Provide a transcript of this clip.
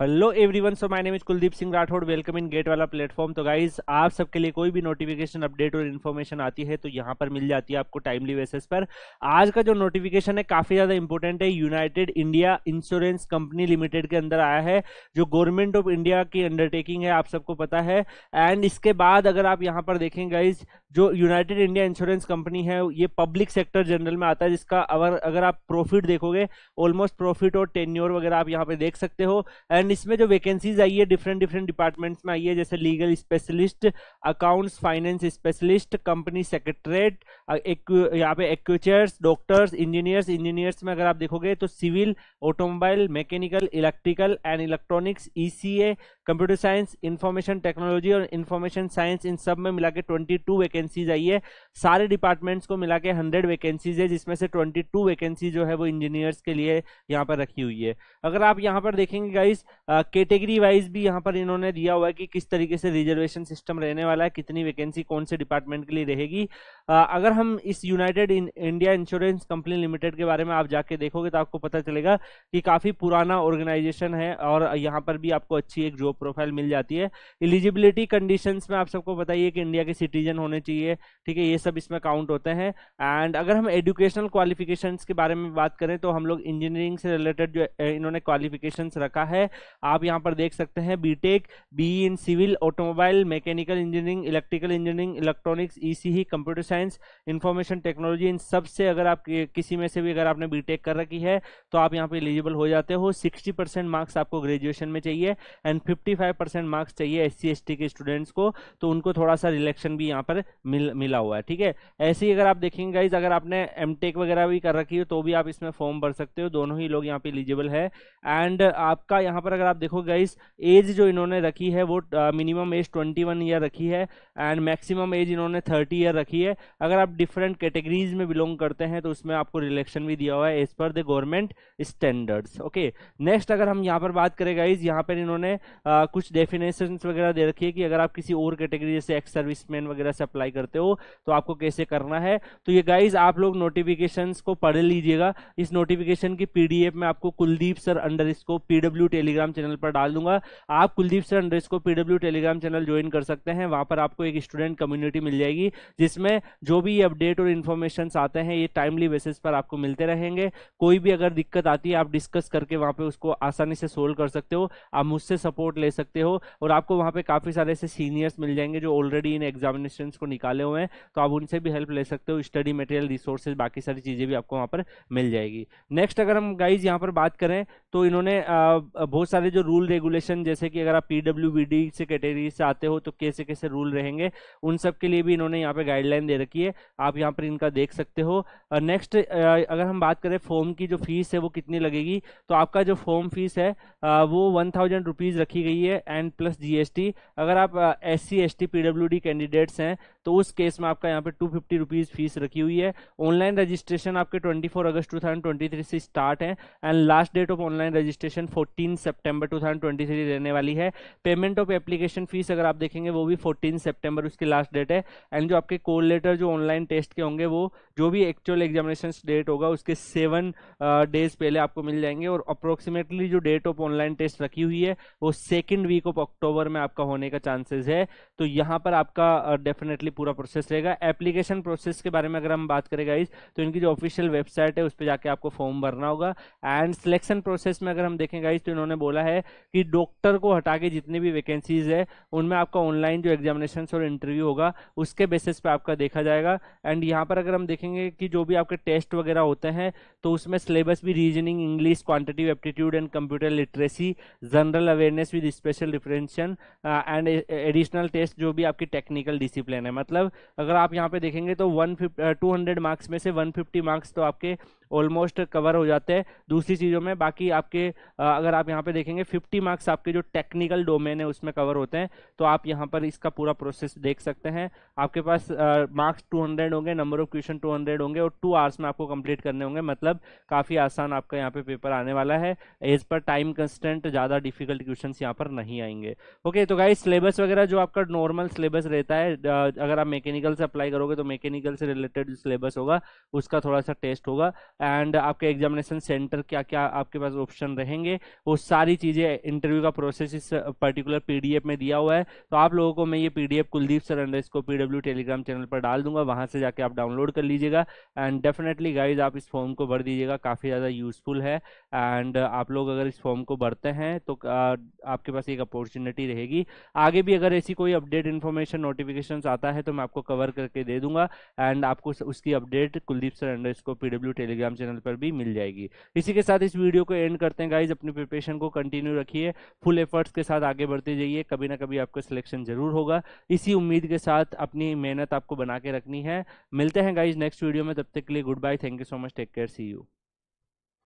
hello everyone so my name is Kuldeep Singh Rathore welcome in gate वाला platform तो guys आप सबके लिए कोई भी नोटिफिकेशन अपडेट और इन्फॉर्मेशन आती है तो यहाँ पर मिल जाती है आपको टाइमली बेसिस पर आज का जो नोटिफिकेशन है काफ़ी ज़्यादा इंपॉर्टेंट है United India Insurance Company Limited के अंदर आया है जो गवर्नमेंट ऑफ इंडिया की अंडरटेकिंग है आप सबको पता है एंड इसके बाद अगर आप यहाँ पर देखें गाइज जो यूनाइटेड इंडिया इंश्योरेंस कंपनी है ये पब्लिक सेक्टर जनरल में आता है जिसका अगर अगर आप प्रॉफिट देखोगे ऑलमोस्ट प्रॉफिट और टेन्योर वगैरह आप यहाँ पे देख सकते हो एंड एंड इसमें जो वैकेंसीज आई है डिफरेंट डिफरेंट डिपार्टमेंट्स में आई है जैसे legal specialist accounts finance specialist company secretariat यहाँ पे एक्चर्स डॉक्टर्स इंजीनियर्स इंजीनियर्स में अगर आप देखोगे तो civil automobile mechanical electrical and electronics E computer science information technology और इन्फॉर्मेशन साइंस इन सब में मिला के ट्वेंटी वैकेंसीज आई है सारे डिपार्टमेंट्स को मिला के हंड्रेड वैकेंसीज है जिसमें से ट्वेंटी वैकेंसी जो है वो इंजीनियर्स के लिए यहाँ पर रखी हुई है अगर आप यहाँ पर देखेंगे गाइस कैटेगरी वाइज भी यहाँ पर इन्होंने दिया हुआ है कि किस तरीके से रिजर्वेशन सिस्टम रहने वाला है कितनी वैकेंसी कौन से डिपार्टमेंट के लिए रहेगी अगर हम इस United India Insurance Company Limited के बारे में आप जाके देखोगे तो आपको पता चलेगा कि काफ़ी पुराना ऑर्गेनाइजेशन है और यहाँ पर भी आपको अच्छी एक जॉब प्रोफाइल मिल जाती है एलिजिबिलिटी कंडीशन में आप सबको बताइए कि इंडिया के सिटीजन होने चाहिए ठीक है ये सब इसमें काउंट होते हैं एंड अगर हम एजुकेशनल क्वालिफिकेशन के बारे में बात करें तो हम लोग इंजीनियरिंग से रिलेटेड जो इन्होंने क्वालिफिकेशन रखा है आप यहाँ पर देख सकते हैं B Tech B in civil automobile mechanical engineering electrical engineering electronics ECE computer science information technology इन सब से अगर आप किसी में से भी अगर आपने बीटेक कर रखी है तो आप यहाँ पर एलिजिबल हो जाते हो सिक्सटी मार्क्स आपको ग्रेजुएशन में चाहिए एंड फिफ्टी मार्क्स चाहिए एस सी के स्टूडेंट्स को तो उनको थोड़ा सा रिलेक्शन भी यहाँ पर मिल मिला हुआ है ठीक है ऐसे ही अगर आप देखेंगे गाइज अगर आपने एम वगैरह भी कर रखी हो तो भी आप इसमें फॉर्म भर सकते हो दोनों ही लोग यहाँ पे एलिजिबल है एंड आपका यहाँ पर अगर आप देखो गाइस एज जो इन्होंने रखी है वो मिनिमम एज 21 ईयर रखी है एंड मैक्सिमम एज इन्होंने 30 ईयर रखी है अगर आप डिफरेंट कैटेगरीज में बिलोंग करते हैं तो उसमें आपको रिलेक्शन भी दिया हुआ है as per the government standards okay next अगर हम यहाँ पर बात करें गाइज यहाँ पर इन्होंने आ, कुछ डेफिनेशन वगैरह दे रखी है कि अगर आप किसी और कैटेगरी जैसे एक्स सर्विस वगैरह से अप्लाई करते हो तो आपको कैसे करना है तो ये गाइज आप लोग नोटिफिकेशन को पढ़ लीजिएगा इस नोटिफिकेशन की पी में आपको कुलदीप सर अंडर इसको पीडब्ल्यू टेलीग्राम टेलीग्राम चैनल पर डाल दूंगा आप कुलदीप सर अंडर इसको पीडब्ल्यू टेलीग्राम चैनल ज्वाइन कर सकते हैं वहां पर आपको एक स्टूडेंट कम्युनिटी मिल जाएगी जिसमें जो भी अपडेट और इन्फॉर्मेशन आते हैं ये टाइमली बेसिस पर आपको मिलते रहेंगे कोई भी अगर दिक्कत आती है आप डिस्कस करके वहाँ पर उसको आसानी से सोल्व कर सकते हो आप मुझसे सपोर्ट ले सकते हो और आपको वहाँ पर काफ़ी सारे ऐसे सीनियर्स मिल जाएंगे जो ऑलरेडी इन एग्जामिनेशन को निकाले हुए हैं तो आप उनसे भी हेल्प ले सकते हो स्टडी मटेरियल रिसोर्सेज बाकी सारी चीज़ें भी आपको वहाँ पर मिल जाएगी नेक्स्ट अगर हम गाइज यहाँ पर बात करें तो इन्होंने बहुत सारे जो रूल रेगुलेशन जैसे कि अगर आप पीडब्ल्यू से कैटेगरी से आते हो तो कैसे कैसे रूल रहेंगे उन सब के लिए भी इन्होंने यहाँ पे गाइडलाइन दे रखी है आप यहाँ पर इनका देख सकते हो नेक्स्ट अगर हम बात करें फॉर्म की जो फीस है वो कितनी लगेगी तो आपका जो फॉर्म फीस है वो वन थाउजेंड रुपीज़ रखी गई है एंड प्लस जीएसटी अगर आप S C S T P candidates हैं तो उस केस में आपका यहाँ पे टू फिफ्टी रुपीज़ फीस रखी हुई है ऑनलाइन रजिस्ट्रेशन आपके twenty four August two thousand twenty three से स्टार्ट है and last date of online registration fourteen September thousand twenty three रहने वाली है पेमेंट ऑफ एप्लीकेशन फीस अगर आप देखेंगे वो भी फोर्टीन सेप्टेम्बर उसकी लास्ट डेट है एंड जो आपके कोल लेटर जो ऑनलाइन टेस्ट के होंगे वो जो भी एक्चुअल एग्जामिनेशन डेट होगा उसके सेवन डेज पहले आपको मिल जाएंगे और अप्रोक्सीमेटली जो डेट ऑफ ऑनलाइन टेस्ट रखी हुई है वो सेकेंड वीक ऑफ अक्टूबर में आपका होने का चांसेस है तो यहाँ पर आपका डेफिनेटली पूरा प्रोसेस रहेगा एप्लीकेशन प्रोसेस के बारे में अगर हम बात करें गाइज तो इनकी जो ऑफिशियल वेबसाइट है उस पर जाके आपको फॉर्म भरना होगा एंड सिलेक्शन प्रोसेस में अगर हम देखें गाइज तो इन्होंने बोला है कि डॉक्टर को हटा के जितनी भी वैकेंसीज है उनमें आपका ऑनलाइन जो एग्जामिनेशन और इंटरव्यू होगा उसके बेसिस पे आपका देखा जाएगा एंड यहाँ पर अगर हम देखेंगे कि जो भी आपके टेस्ट वगैरह होते हैं तो उसमें सिलेबस भी reasoning English quantitative aptitude and computer literacy general awareness with special differentiation and additional test जो भी आपकी टेक्निकल डिसिप्लिन है मतलब अगर आप यहाँ पे देखेंगे तो वन टू मार्क्स में से वन मार्क्स तो आपके ऑलमोस्ट कवर हो जाते हैं दूसरी चीज़ों में बाकी आपके अगर आप यहाँ पे देखेंगे 50 मार्क्स आपके जो टेक्निकल डोमेन है उसमें कवर होते हैं तो आप यहाँ पर इसका पूरा प्रोसेस देख सकते हैं आपके पास मार्क्स टू होंगे नंबर ऑफ क्वेश्चन टू होंगे और टू आवर्स में आपको कंप्लीट करने होंगे मतलब काफ़ी आसान आपका यहाँ पर पेपर आने वाला है एज पर टाइम कंस्टेंट ज़्यादा डिफिकल्ट क्वेश्चन यहाँ पर नहीं आएंगे ओके तो गाइज सिलेबस वगैरह जो आपका नॉर्मल सिलेबस रहता है अगर आप मैकेनिकल से अप्लाई करोगे तो मैकेनिकल से रिलेटेड सिलेबस होगा उसका थोड़ा सा टेस्ट होगा एंड आपके एग्जामिनेशन सेंटर क्या क्या आपके पास ऑप्शन रहेंगे वो सारी चीज़ें इंटरव्यू का प्रोसेस इस पर्टिकुलर पीडीएफ में दिया हुआ है तो आप लोगों को मैं ये पीडीएफ कुलदीप सर अंडर इसको पी टेलीग्राम चैनल पर डाल दूंगा वहाँ से जाके आप डाउनलोड कर लीजिएगा एंड डेफिनेटली गाइज आप इस फॉर्म को भर दीजिएगा काफ़ी ज़्यादा यूजफुल है एंड आप लोग अगर इस फॉर्म को भरते हैं तो आपके पास एक अपॉर्चुनिटी रहेगी आगे भी अगर ऐसी कोई अपडेट इन्फॉर्मेशन नोटिफिकेशन आता है तो मैं आपको कवर करके दे दूंगा एंड आपको उसकी अपडेट कुलदीप सर अंडर इसको पीडब्ल्यू टेलीग्राम टेलीग्राम चैनल पर भी मिल जाएगी इसी के साथ इस वीडियो को एंड करते हैं गाइज अपनी प्रिपरेशन को कंटिन्यू रखिए फुल एफर्ट्स के साथ आगे बढ़ते जाइए कभी ना कभी आपका सिलेक्शन जरूर होगा इसी उम्मीद के साथ अपनी मेहनत आपको बना के रखनी है मिलते हैं गाइज नेक्स्ट वीडियो में तब तक के लिए good bye thank you so much take care see you